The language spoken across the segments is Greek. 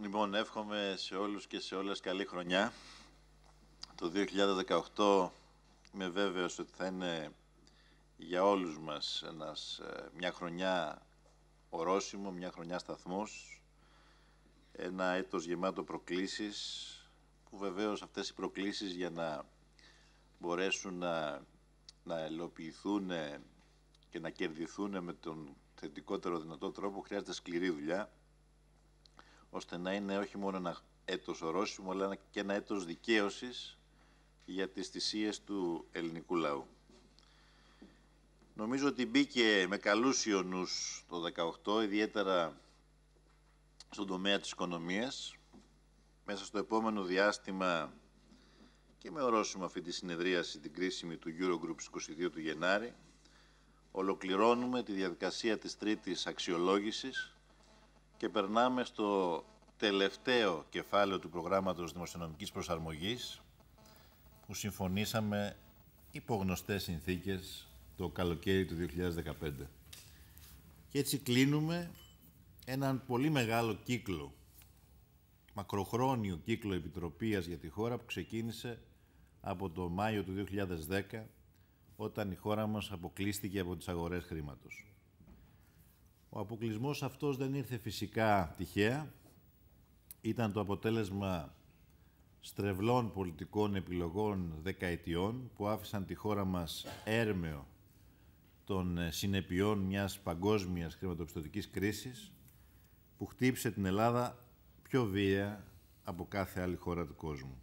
Λοιπόν, εύχομαι σε όλους και σε όλες καλή χρονιά. Το 2018 είμαι βέβαιος ότι θα είναι για όλους μας ένας, ε, μια χρονιά ορόσημο, μια χρονιά σταθμός, ένα έτος γεμάτο προκλήσεις, που βεβαίως αυτές οι προκλήσεις για να μπορέσουν να, να ελοποιηθούν και να κερδιθούν με τον θετικότερο δυνατό τρόπο χρειάζεται σκληρή δουλειά ώστε να είναι όχι μόνο ένα έτος ορόσημο, αλλά και ένα έτος δικαίωσης για τις θυσίες του ελληνικού λαού. Νομίζω ότι μπήκε με καλούς ιονούς το 18, ιδιαίτερα στον τομέα της οικονομίας. Μέσα στο επόμενο διάστημα και με ορόσημο αυτή τη συνεδρίαση την κρίσιμη του Eurogroup 22 του Γενάρη, ολοκληρώνουμε τη διαδικασία της τρίτης αξιολόγησης και περνάμε στο τελευταίο κεφάλαιο του προγράμματος δημοσιονομικής προσαρμογής που συμφωνήσαμε υπό συνθήκες το καλοκαίρι του 2015. Και έτσι κλείνουμε έναν πολύ μεγάλο κύκλο, μακροχρόνιο κύκλο επιτροπίας για τη χώρα που ξεκίνησε από το Μάιο του 2010 όταν η χώρα μας αποκλείστηκε από τις αγορές χρήματος. Ο αποκλεισμός αυτός δεν ήρθε φυσικά τυχαία. Ήταν το αποτέλεσμα στρεβλών πολιτικών επιλογών δεκαετιών που άφησαν τη χώρα μας έρμεο των ε, συνεπειών μιας παγκόσμιας χρηματοπιστωτικής κρίσης που χτύπησε την Ελλάδα πιο βία από κάθε άλλη χώρα του κόσμου.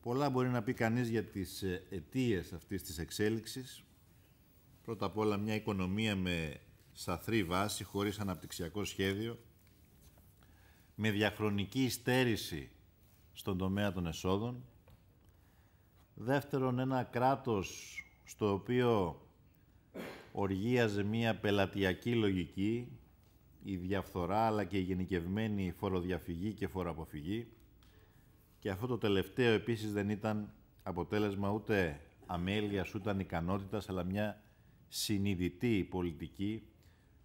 Πολλά μπορεί να πει κανείς για τις ε, αιτίες αυτής της εξέλιξης. Πρώτα απ' όλα μια οικονομία με σαθρή βάση, χωρίς αναπτυξιακό σχέδιο, με διαχρονική υστέρηση στον τομέα των εσόδων. Δεύτερον, ένα κράτος στο οποίο οργίαζε μία πελατειακή λογική, η διαφθορά αλλά και η γενικευμένη φοροδιαφυγή και φοροαποφυγή. Και αυτό το τελευταίο επίσης δεν ήταν αποτέλεσμα ούτε αμέλειας, ούτε ανικανότητας, αλλά μια συνειδητή πολιτική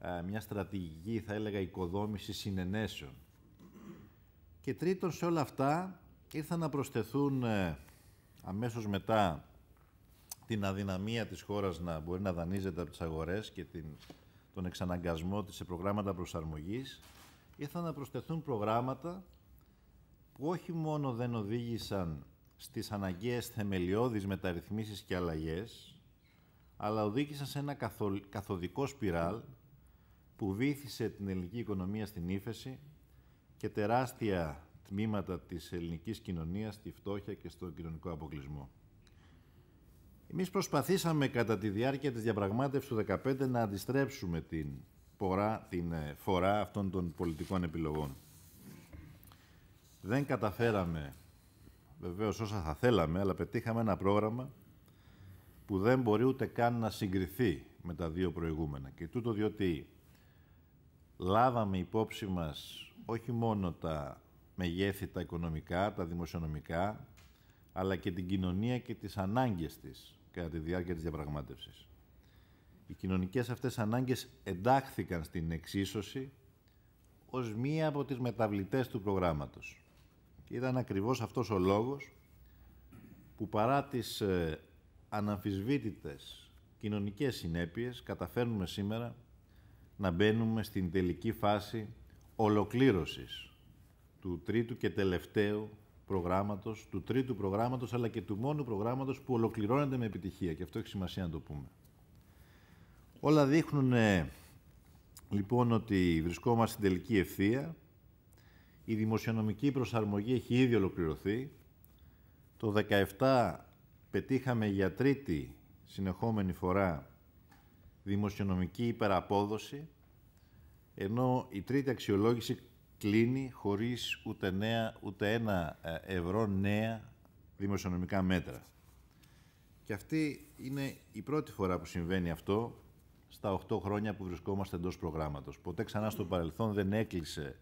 ε, μια στρατηγική, θα έλεγα, οικοδόμηση συνενέσεων. Και τρίτον, σε όλα αυτά ήρθαν να προσθεθούν ε, αμέσως μετά την αδυναμία της χώρας να μπορεί να δανείζεται από τις αγορές και την, τον εξαναγκασμό της σε προγράμματα προσαρμογής, ήρθαν να προσθεθούν προγράμματα που όχι μόνο δεν οδήγησαν στις αναγκαίες θεμελιώδεις μεταρρυθμίσεις και αλλαγές, αλλά οδήγησαν σε ένα καθοδικό σπιράλ που βήθησε την ελληνική οικονομία στην ύφεση και τεράστια τμήματα της ελληνικής κοινωνίας στη φτώχεια και στον κοινωνικό αποκλεισμό. Εμείς προσπαθήσαμε κατά τη διάρκεια της διαπραγμάτευσης του 2015 να αντιστρέψουμε την, πορά, την ε, φορά αυτών των πολιτικών επιλογών. Δεν καταφέραμε βεβαίως όσα θα θέλαμε, αλλά πετύχαμε ένα πρόγραμμα που δεν μπορεί ούτε καν να συγκριθεί με τα δύο προηγούμενα. Και τούτο διότι λάβαμε υπόψη μας όχι μόνο τα μεγέθη τα οικονομικά, τα δημοσιονομικά, αλλά και την κοινωνία και τις ανάγκες της κατά τη διάρκεια της διαπραγμάτευσης. Οι κοινωνικές αυτές ανάγκες εντάχθηκαν στην εξίσωση ως μία από τις μεταβλητές του προγράμματος. Και ήταν ακριβώς αυτός ο λόγος που παρά τις ε, αναμφισβήτητες κοινωνικές συνέπειες καταφέρνουμε σήμερα να μπαίνουμε στην τελική φάση ολοκλήρωσης του τρίτου και τελευταίου προγράμματος, του τρίτου προγράμματος, αλλά και του μόνου προγράμματος που ολοκληρώνεται με επιτυχία. Και αυτό έχει σημασία να το πούμε. Όλα δείχνουν, ε, λοιπόν, ότι βρισκόμαστε στην τελική ευθεία. Η δημοσιονομική προσαρμογή έχει ήδη ολοκληρωθεί. Το 2017 πετύχαμε για τρίτη συνεχόμενη φορά δημοσιονομική υπεραπόδοση, ενώ η τρίτη αξιολόγηση κλείνει χωρίς ούτε, νέα, ούτε ένα ε, ευρώ νέα δημοσιονομικά μέτρα. Και αυτή είναι η πρώτη φορά που συμβαίνει αυτό στα 8 χρόνια που βρισκόμαστε εντός προγράμματος. Ποτέ ξανά στο παρελθόν δεν έκλεισε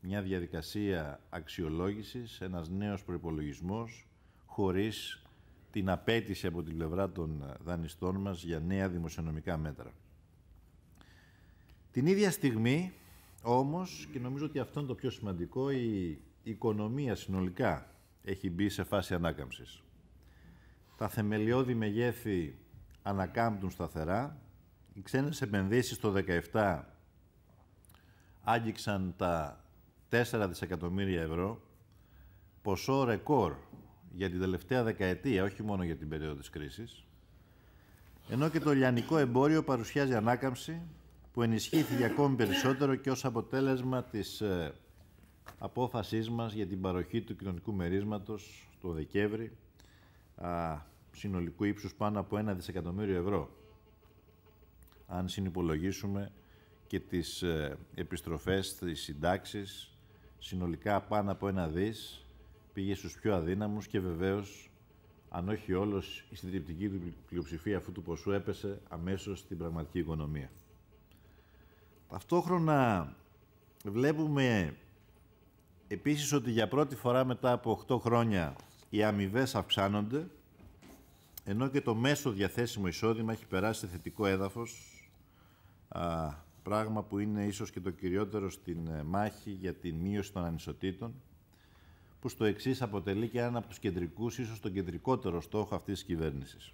μια διαδικασία αξιολόγησης, ένας νέος προϋπολογισμός, χωρίς την απέτηση από την πλευρά των δανειστών μας για νέα δημοσιονομικά μέτρα. Την ίδια στιγμή όμως, και νομίζω ότι αυτό είναι το πιο σημαντικό, η οικονομία συνολικά έχει μπει σε φάση ανάκαμψης. Τα θεμελιώδη μεγέθη ανακάμπτουν σταθερά. Οι ξένες επενδύσεις το 2017 άγγιξαν τα 4 δισεκατομμύρια ευρώ, ποσό ρεκόρ για την τελευταία δεκαετία, όχι μόνο για την περίοδο της κρίσης, ενώ και το λιανικό εμπόριο παρουσιάζει ανάκαμψη που ενισχύθηκε ακόμη περισσότερο και ως αποτέλεσμα της ε, απόφασής μας για την παροχή του κοινωνικού μερίσματος το Δεκέμβρη συνολικού ύψους πάνω από ένα δισεκατομμύριο ευρώ. Αν συνυπολογίσουμε και τις ε, επιστροφές της συντάξεις συνολικά πάνω από ένα δις πήγε στους πιο αδύναμους και βεβαίως, αν όχι όλος, η συντριπτική του πλειοψηφία αυτού του ποσού έπεσε αμέσως στην πραγματική οικονομία. Ταυτόχρονα βλέπουμε επίσης ότι για πρώτη φορά μετά από 8 χρόνια οι αμοιβέ αυξάνονται, ενώ και το μέσο διαθέσιμο εισόδημα έχει περάσει σε θετικό έδαφος, πράγμα που είναι ίσως και το κυριότερο στην ε, μάχη για τη μείωση των ανισοτήτων που στο εξής αποτελεί και ένα από τους κεντρικούς, ίσως τον κεντρικότερο στόχο αυτής της κυβέρνησης.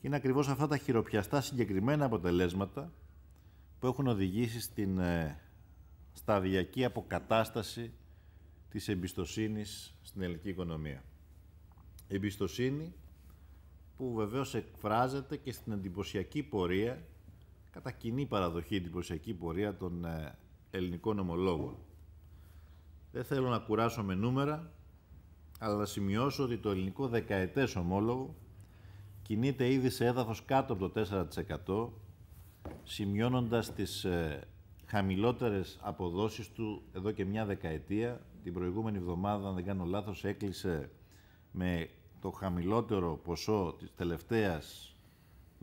Και είναι ακριβώς αυτά τα χειροπιαστά συγκεκριμένα αποτελέσματα που έχουν οδηγήσει στην ε, σταδιακή αποκατάσταση της εμπιστοσύνης στην ελληνική οικονομία. Εμπιστοσύνη που βεβαίως εκφράζεται και στην εντυπωσιακή πορεία, κατά κοινή παραδοχή εντυπωσιακή πορεία των ε, ελληνικών ομολόγων. Δεν θέλω να κουράσω με νούμερα, αλλά να σημειώσω ότι το ελληνικό δεκαετές ομόλογο κινείται ήδη σε έδαφος κάτω από το 4%, σημειώνοντας τις ε, χαμηλότερες αποδόσεις του εδώ και μια δεκαετία. Την προηγούμενη εβδομάδα, αν δεν κάνω λάθος, έκλεισε με το χαμηλότερο ποσό της τελευταίας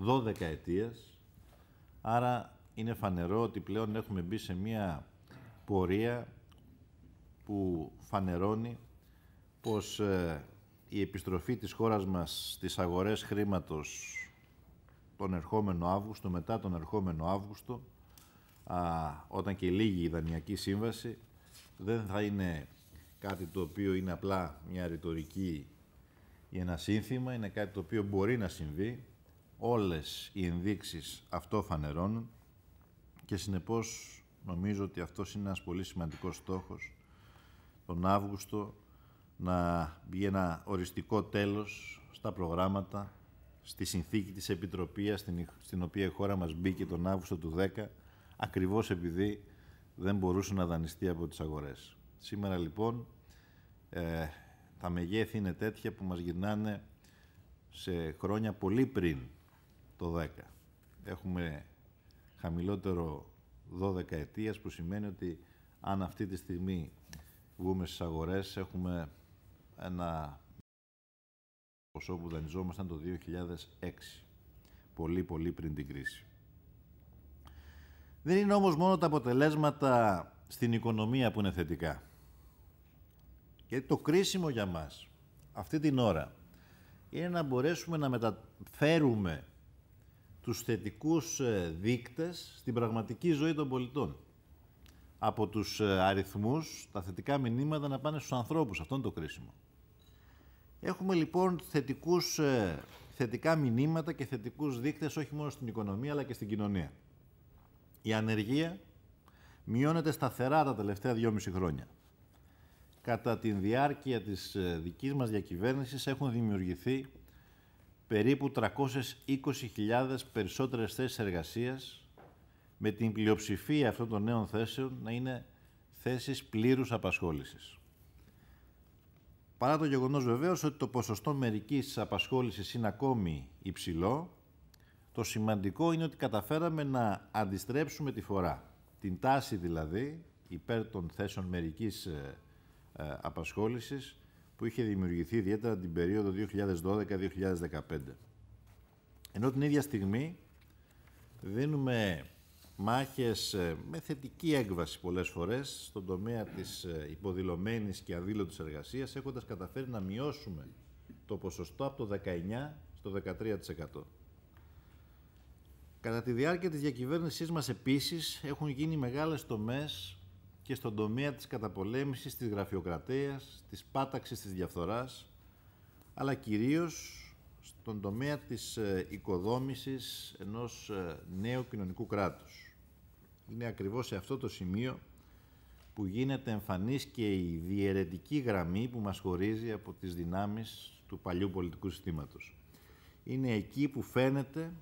12 Άρα είναι φανερό ότι πλέον έχουμε μπει σε μια πορεία που φανερώνει πως ε, η επιστροφή της χώρας μας στις αγορές χρήματος τον ερχόμενο Αύγουστο, μετά τον ερχόμενο Αύγουστο, α, όταν και λίγη η Δανειακή Σύμβαση, δεν θα είναι κάτι το οποίο είναι απλά μια ρητορική ή ένα σύνθημα, είναι κάτι το οποίο μπορεί να συμβεί. Όλες οι ενδείξεις αυτό φανερώνουν και συνεπώς νομίζω ότι αυτός είναι ένας πολύ σημαντικός στόχος τον Αύγουστο να μπει ένα οριστικό τέλος στα προγράμματα, στη συνθήκη της Επιτροπίας στην οποία η χώρα μας μπήκε τον Αύγουστο του 10 ακριβώς επειδή δεν μπορούσε να δανειστεί από τις αγορές. Σήμερα λοιπόν ε, τα μεγέθη είναι τέτοια που μας γυρνάνε σε χρόνια πολύ πριν το 10. Έχουμε χαμηλότερο 12 ετίας που σημαίνει ότι αν αυτή τη στιγμή βγούμε στις αγορές, έχουμε ένα ποσό που δανειζόμασταν το 2006, πολύ πολύ πριν την κρίση. Δεν είναι όμως μόνο τα αποτελέσματα στην οικονομία που είναι θετικά. Γιατί το κρίσιμο για μας αυτή την ώρα είναι να μπορέσουμε να μεταφέρουμε τους θετικούς ε, δείκτες στην πραγματική ζωή των πολιτών από τους ε, αριθμούς τα θετικά μηνύματα να πάνε στους ανθρώπους. Αυτό είναι το κρίσιμο. Έχουμε λοιπόν θετικούς, ε, θετικά μηνύματα και θετικούς δείκτες όχι μόνο στην οικονομία αλλά και στην κοινωνία. Η ανεργία μειώνεται σταθερά τα τελευταία δυόμιση χρόνια. Κατά τη διάρκεια της ε, δικής μας διακυβέρνησης έχουν δημιουργηθεί περίπου 320.000 περισσότερες θέσεις εργασίας με την πλειοψηφία αυτών των νέων θέσεων να είναι θέσεις πλήρους απασχόλησης. Παρά το γεγονός βεβαίως ότι το ποσοστό μερικής απασχόλησης είναι ακόμη υψηλό, το σημαντικό είναι ότι καταφέραμε να αντιστρέψουμε τη φορά. Την τάση δηλαδή υπέρ των θέσεων μερικής ε, ε, απασχόλησης που είχε δημιουργηθεί ιδιαίτερα την περίοδο 2012-2015. Ενώ την ίδια στιγμή δίνουμε μάχες ε, με θετική έκβαση πολλές φορές στον τομέα της ε, υποδηλωμένης και αδήλωτης εργασίας έχοντας καταφέρει να μειώσουμε το ποσοστό από το 19% στο 13%. Κατά τη διάρκεια της διακυβέρνησής μας επίσης έχουν γίνει μεγάλες τομές και στον τομέα της καταπολέμησης της γραφειοκρατίας, της πάταξης της διαφθοράς, αλλά κυρίως στον τομέα της ε, οικοδόμησης ενός νέου κοινωνικού κράτους είναι ακριβώς σε αυτό το σημείο που γίνεται εμφανής και η διαιρετική γραμμή που μας χωρίζει από τις δυνάμεις του παλιού πολιτικού συστήματος. Είναι εκεί που φαίνεται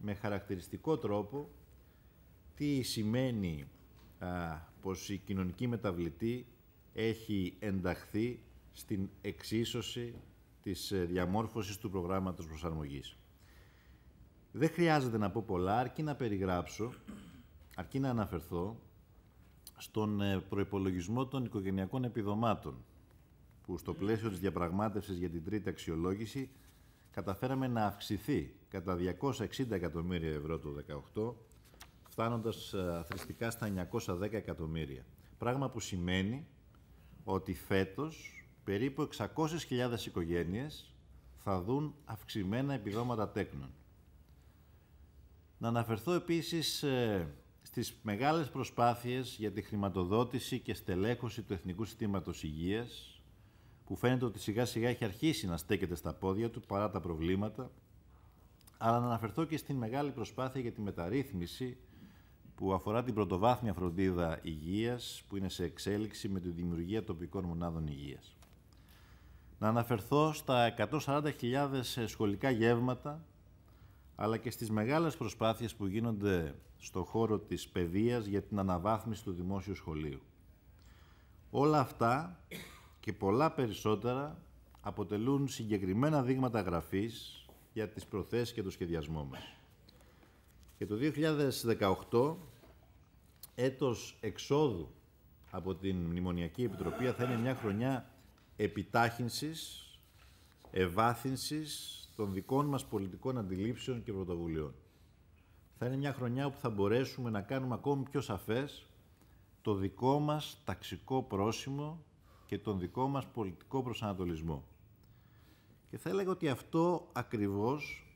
με χαρακτηριστικό τρόπο τι σημαίνει α, πως η κοινωνική μεταβλητή έχει ενταχθεί στην εξίσωση της ε, διαμόρφωσης του προγράμματος προσαρμογής. Δεν χρειάζεται να πω πολλά, αρκεί να περιγράψω αρκεί να αναφερθώ στον ε, προϋπολογισμό των οικογενειακών επιδομάτων, που στο πλαίσιο της διαπραγμάτευσης για την τρίτη αξιολόγηση καταφέραμε να αυξηθεί κατά 260 εκατομμύρια ευρώ το 2018, φτάνοντας ε, αθρηστικά στα 910 εκατομμύρια. Πράγμα που σημαίνει ότι φέτος περίπου 600.000 οικογένειες θα δουν αυξημένα επιδόματα τέκνων. Να αναφερθώ επίσης ε, στις μεγάλες προσπάθειες για τη χρηματοδότηση και στελέχωση του Εθνικού Συστήματος Υγείας, που φαίνεται ότι σιγά σιγά έχει αρχίσει να στέκεται στα πόδια του παρά τα προβλήματα, αλλά να αναφερθώ και στην μεγάλη προσπάθεια για τη μεταρρύθμιση που αφορά την πρωτοβάθμια φροντίδα υγείας, που είναι σε εξέλιξη με τη δημιουργία τοπικών μονάδων υγείας. Να αναφερθώ στα 140.000 σχολικά γεύματα αλλά και στις μεγάλες προσπάθειες που γίνονται στο χώρο της παιδείας για την αναβάθμιση του δημόσιου σχολείου. Όλα αυτά και πολλά περισσότερα αποτελούν συγκεκριμένα δείγματα γραφής για τις προθέσεις και το σχεδιασμό μας. Και το 2018, έτος εξόδου από την Μνημονιακή Επιτροπή, θα είναι μια χρονιά επιτάχυνσης, ευάθυνσης, των δικών μας πολιτικών αντιλήψεων και πρωτοβουλειών. Θα είναι μια χρονιά όπου θα μπορέσουμε να κάνουμε ακόμη πιο σαφές το δικό μας ταξικό πρόσημο και τον δικό μας πολιτικό προσανατολισμό. Και θα έλεγα ότι αυτό ακριβώς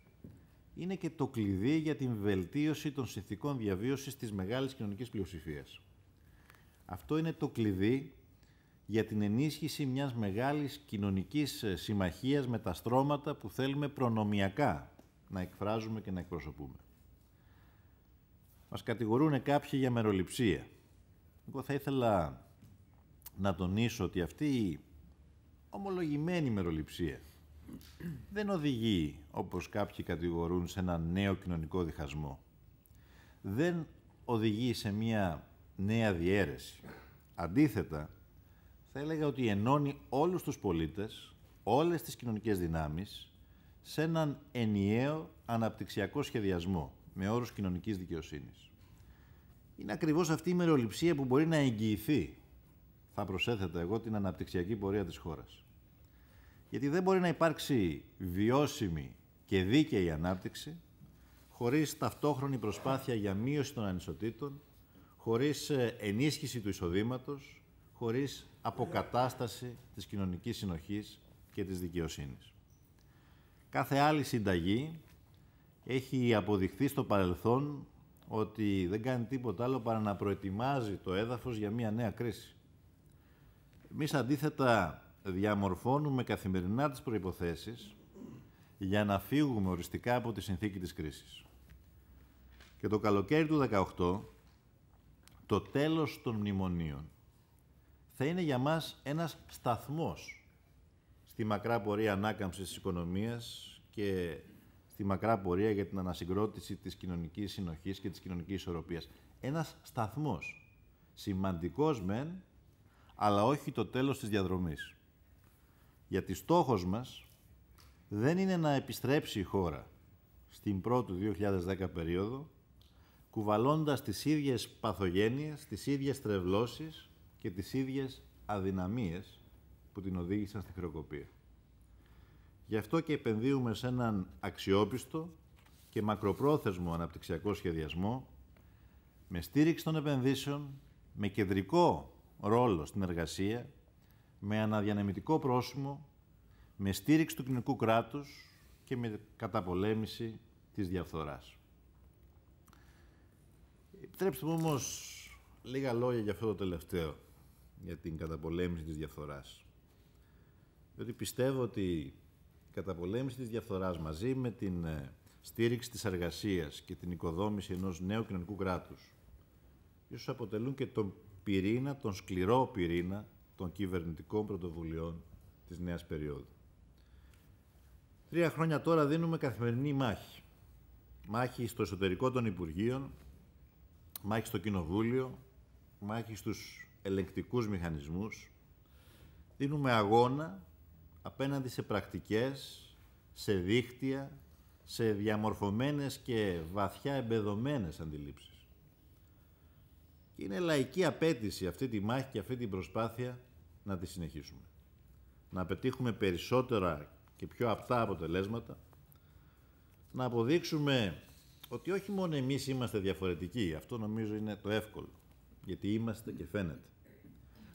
είναι και το κλειδί για την βελτίωση των συνθηκών διαβίωσης της μεγάλης κοινωνικής πλειοψηφίας. Αυτό είναι το κλειδί για την ενίσχυση μιας μεγάλης κοινωνικής ε, συμμαχίας με τα στρώματα που θέλουμε προνομιακά να εκφράζουμε και να εκπροσωπούμε. Μας κατηγορούν κάποιοι για μεροληψία. Εγώ θα ήθελα να τονίσω ότι αυτή η ομολογημένη μεροληψία δεν οδηγεί, όπως κάποιοι κατηγορούν, σε ένα νέο κοινωνικό διχασμό. Δεν οδηγεί σε μια νέα διαίρεση. Αντίθετα, θα έλεγα ότι ενώνει όλους τους πολίτες, όλες τις κοινωνικές δυνάμεις, σε έναν ενιαίο αναπτυξιακό σχεδιασμό με όρους κοινωνικής δικαιοσύνης. Είναι ακριβώς αυτή η μεροληψία που μπορεί να εγγυηθεί, θα προσέθετα εγώ, την αναπτυξιακή πορεία της χώρας. Γιατί δεν μπορεί να υπάρξει βιώσιμη και δίκαιη ανάπτυξη χωρίς ταυτόχρονη προσπάθεια για μείωση των ανισοτήτων, χωρίς ε, ενίσχυση του εισοδήματος, χωρίς αποκατάσταση της κοινωνικής συνοχής και της δικαιοσύνης. Κάθε άλλη συνταγή έχει αποδειχθεί στο παρελθόν ότι δεν κάνει τίποτα άλλο παρά να προετοιμάζει το έδαφος για μια νέα κρίση. Εμείς αντίθετα διαμορφώνουμε καθημερινά τις προϋποθέσεις για να φύγουμε οριστικά από τη συνθήκη της κρίσης. Και το καλοκαίρι του 2018, το τέλος των μνημονίων θα είναι για μας ένας σταθμός στη μακρά πορεία ανάκαμψης της οικονομίας και στη μακρά πορεία για την ανασυγκρότηση της κοινωνικής συνοχής και της κοινωνικής ισορροπίας. Ένας σταθμός. Σημαντικός μεν, αλλά όχι το τέλος της διαδρομής. Γιατί στόχος μας δεν είναι να επιστρέψει η χώρα στην πρώτη 2010 περίοδο, κουβαλώντας τις ίδιες παθογένειες, τις ίδιες τρευλώσεις, και τις ίδιες αδυναμίες που την οδήγησαν στη χρεοκοπία. Γι' αυτό και επενδύουμε σε έναν αξιόπιστο και μακροπρόθεσμο αναπτυξιακό σχεδιασμό με στήριξη των επενδύσεων, με κεντρικό ρόλο στην εργασία, με αναδιανεμητικό πρόσημο, με στήριξη του κοινωνικού κράτους και με καταπολέμηση της διαφθοράς. Επιτρέψτε μου όμως λίγα λόγια για αυτό το τελευταίο για την καταπολέμηση της διαφθοράς. Διότι πιστεύω ότι η καταπολέμηση της διαφθοράς μαζί με την ε, στήριξη της εργασίας και την οικοδόμηση ενός νέου κοινωνικού κράτους ίσως αποτελούν και τον πυρήνα, τον σκληρό πυρήνα των κυβερνητικών πρωτοβουλειών της νέας περίοδου. Τρία χρόνια τώρα δίνουμε καθημερινή μάχη. Μάχη στο εσωτερικό των Υπουργείων, μάχη στο Κοινοβούλιο, μάχη στους ελεγκτικούς μηχανισμούς, δίνουμε αγώνα απέναντι σε πρακτικές, σε δίκτυα, σε διαμορφωμένες και βαθιά εμπεδομένες αντιλήψεις. Και είναι λαϊκή απέτηση αυτή τη μάχη και αυτή την προσπάθεια να τη συνεχίσουμε. Να πετύχουμε περισσότερα και πιο απτά αποτελέσματα, να αποδείξουμε ότι όχι μόνο εμείς είμαστε διαφορετικοί, αυτό νομίζω είναι το εύκολο, γιατί είμαστε και φαίνεται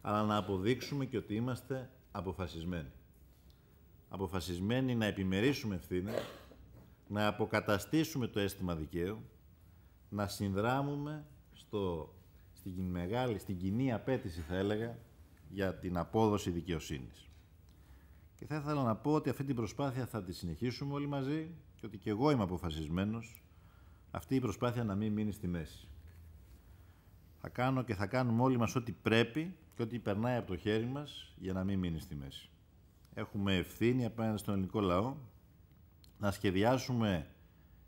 αλλά να αποδείξουμε και ότι είμαστε αποφασισμένοι. Αποφασισμένοι να επιμερίσουμε ευθύνες, να αποκαταστήσουμε το αίσθημα δικαίου, να συνδράμουμε στο, στην, μεγάλη, στην κοινή απέτηση, θα έλεγα, για την απόδοση δικαιοσύνης. Και θα ήθελα να πω ότι αυτή την προσπάθεια θα τη συνεχίσουμε όλοι μαζί και ότι και εγώ είμαι αποφασισμένος αυτή η προσπάθεια να μην μείνει στη μέση. Θα κάνω και θα κάνουμε όλοι μας ό,τι πρέπει και ότι περνάει από το χέρι μας για να μην μείνει στη μέση. Έχουμε ευθύνη απέναντι στον ελληνικό λαό να σχεδιάσουμε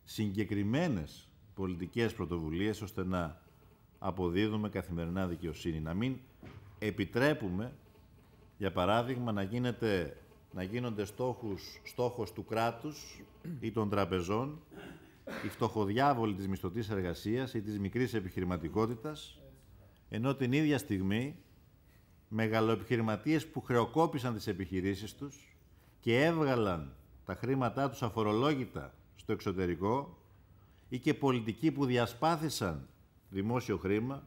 συγκεκριμένες πολιτικές πρωτοβουλίες ώστε να αποδίδουμε καθημερινά δικαιοσύνη. Να μην επιτρέπουμε, για παράδειγμα, να, να γίνονται στόχους, στόχος του κράτους ή των τραπεζών η φτωχοδιάβολη της μισθωτής εργασίας ή της μικρής επιχειρηματικότητας, ενώ την ίδια στιγμή μεγαλοεπιχειρηματίες που χρεοκόπησαν τις επιχειρήσεις τους και έβγαλαν τα χρήματά τους αφορολόγητα στο εξωτερικό ή και πολιτικοί που διασπάθησαν δημόσιο χρήμα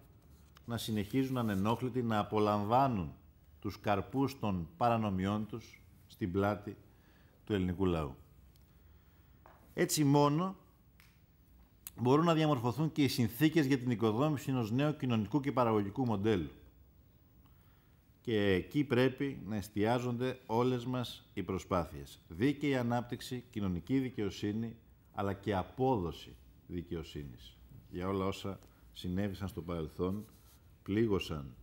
να συνεχίζουν ανενόχλητοι να απολαμβάνουν τους καρπούς των παρανομιών τους στην πλάτη του ελληνικού λαού. Έτσι μόνο μπορούν να διαμορφωθούν και οι συνθήκες για την οικοδόμηση ενός νέου κοινωνικού και παραγωγικού μοντέλου και εκεί πρέπει να εστιάζονται όλες μας οι προσπάθειες. Δίκαιη ανάπτυξη, κοινωνική δικαιοσύνη, αλλά και απόδοση δικαιοσύνης. Για όλα όσα συνέβησαν στο παρελθόν, πλήγωσαν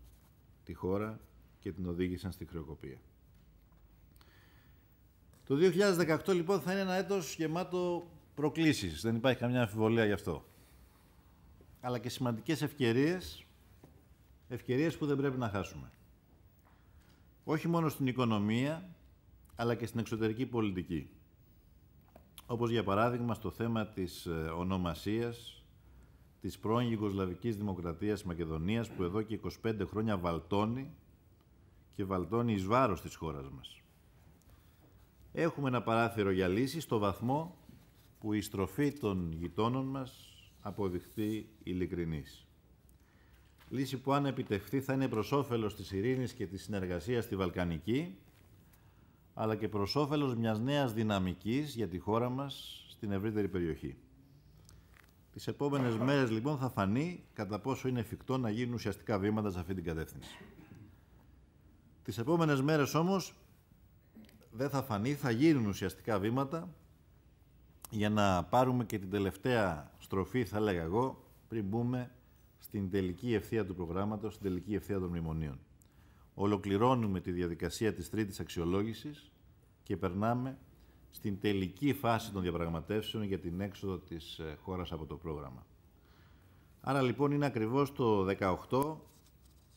τη χώρα και την οδήγησαν στη χρεοκοπία. Το 2018 λοιπόν θα είναι ένα έτος γεμάτο προκλήσεις, δεν υπάρχει καμιά αμφιβολία γι' αυτό. Αλλά και σημαντικές ευκαιρίες, ευκαιρίες που δεν πρέπει να χάσουμε όχι μόνο στην οικονομία, αλλά και στην εξωτερική πολιτική. Όπως για παράδειγμα στο θέμα της ε, ονομασίας της πρώην Ιγκοσλαβικής Δημοκρατίας Μακεδονίας που εδώ και 25 χρόνια βαλτώνει και βαλτώνει εις βάρος της χώρας μας. Έχουμε ένα παράθυρο για λύση στο βαθμό που η στροφή των γειτόνων μας αποδειχθεί ειλικρινής. Λύση που αν επιτευχθεί θα είναι προς όφελος της ειρήνης και της συνεργασίας στη Βαλκανική, αλλά και προς όφελος μιας νέας δυναμικής για τη χώρα μας στην ευρύτερη περιοχή. Τις επόμενες μέρες λοιπόν θα φανεί κατά πόσο είναι εφικτό να γίνουν ουσιαστικά βήματα σε αυτή την κατεύθυνση. Τις επόμενες μέρες όμως δεν θα φανεί, θα γίνουν ουσιαστικά βήματα για να πάρουμε και την τελευταία στροφή, θα λέγα εγώ, πριν μπούμε στην τελική ευθεία του προγράμματος, στην τελική ευθεία των μνημονίων. Ολοκληρώνουμε τη διαδικασία της τρίτης αξιολόγησης και περνάμε στην τελική φάση των διαπραγματεύσεων για την έξοδο της ε, χώρας από το πρόγραμμα. Άρα λοιπόν είναι ακριβώς το 18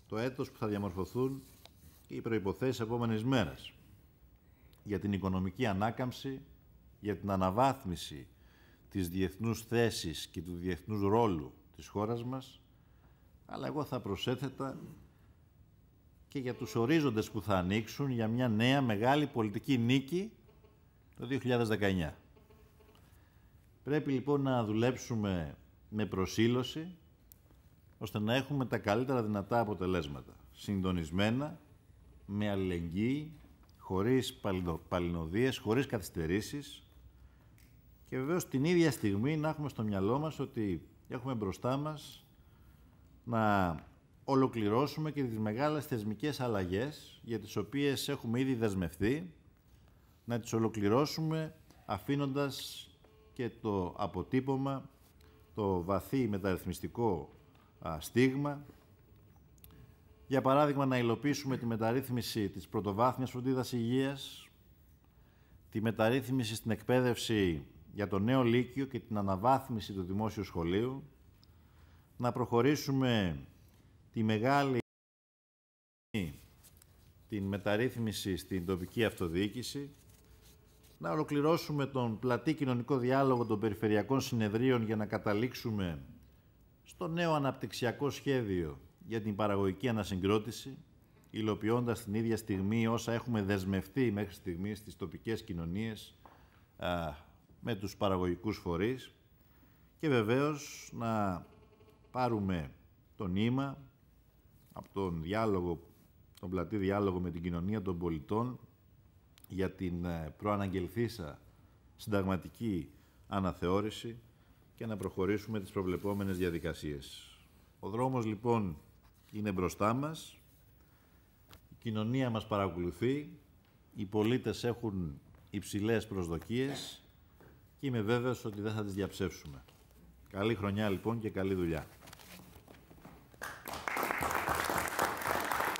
το έτος που θα διαμορφωθούν οι προϋποθέσεις επόμενης μέρας για την οικονομική ανάκαμψη, για την αναβάθμιση της διεθνούς θέσης και του διεθνούς ρόλου της χώρας μας, αλλά εγώ θα προσέθετα και για τους ορίζοντες που θα ανοίξουν για μια νέα μεγάλη πολιτική νίκη το 2019. Πρέπει λοιπόν να δουλέψουμε με προσήλωση ώστε να έχουμε τα καλύτερα δυνατά αποτελέσματα. Συντονισμένα, με αλληλεγγύη, χωρίς παλινοδίες, χωρίς καθυστερήσεις και βεβαίως την ίδια στιγμή να έχουμε στο μυαλό μας ότι έχουμε μπροστά μας να ολοκληρώσουμε και τις μεγάλες θεσμικές αλλαγές για τις οποίες έχουμε ήδη δεσμευτεί, να τις ολοκληρώσουμε αφήνοντας και το αποτύπωμα, το βαθύ μεταρρυθμιστικό στίγμα. Για παράδειγμα, να υλοποιήσουμε τη μεταρρύθμιση της πρωτοβάθμιας φροντίδας υγείας, τη μεταρρύθμιση στην εκπαίδευση για το νέο λύκειο και την αναβάθμιση του δημόσιου σχολείου, να προχωρήσουμε τη μεγάλη την μεταρρύθμιση στην τοπική αυτοδιοίκηση, να ολοκληρώσουμε τον πλατή κοινωνικό διάλογο των περιφερειακών συνεδρίων για να καταλήξουμε στο νέο αναπτυξιακό σχέδιο για την παραγωγική ανασυγκρότηση, υλοποιώντας την ίδια στιγμή όσα έχουμε δεσμευτεί μέχρι στιγμής στις τοπικές κοινωνίες με τους παραγωγικούς φορείς και βεβαίως να πάρουμε το νήμα από τον διάλογο, τον πλατή διάλογο με την κοινωνία των πολιτών για την ε, προαναγγελθήσα συνταγματική αναθεώρηση και να προχωρήσουμε τις προβλεπόμενες διαδικασίες. Ο δρόμος λοιπόν είναι μπροστά μας, η κοινωνία μας παρακολουθεί, οι πολίτες έχουν υψηλές προσδοκίες και είμαι βέβαιος ότι δεν θα τις διαψεύσουμε. Καλή χρονιά λοιπόν και καλή δουλειά.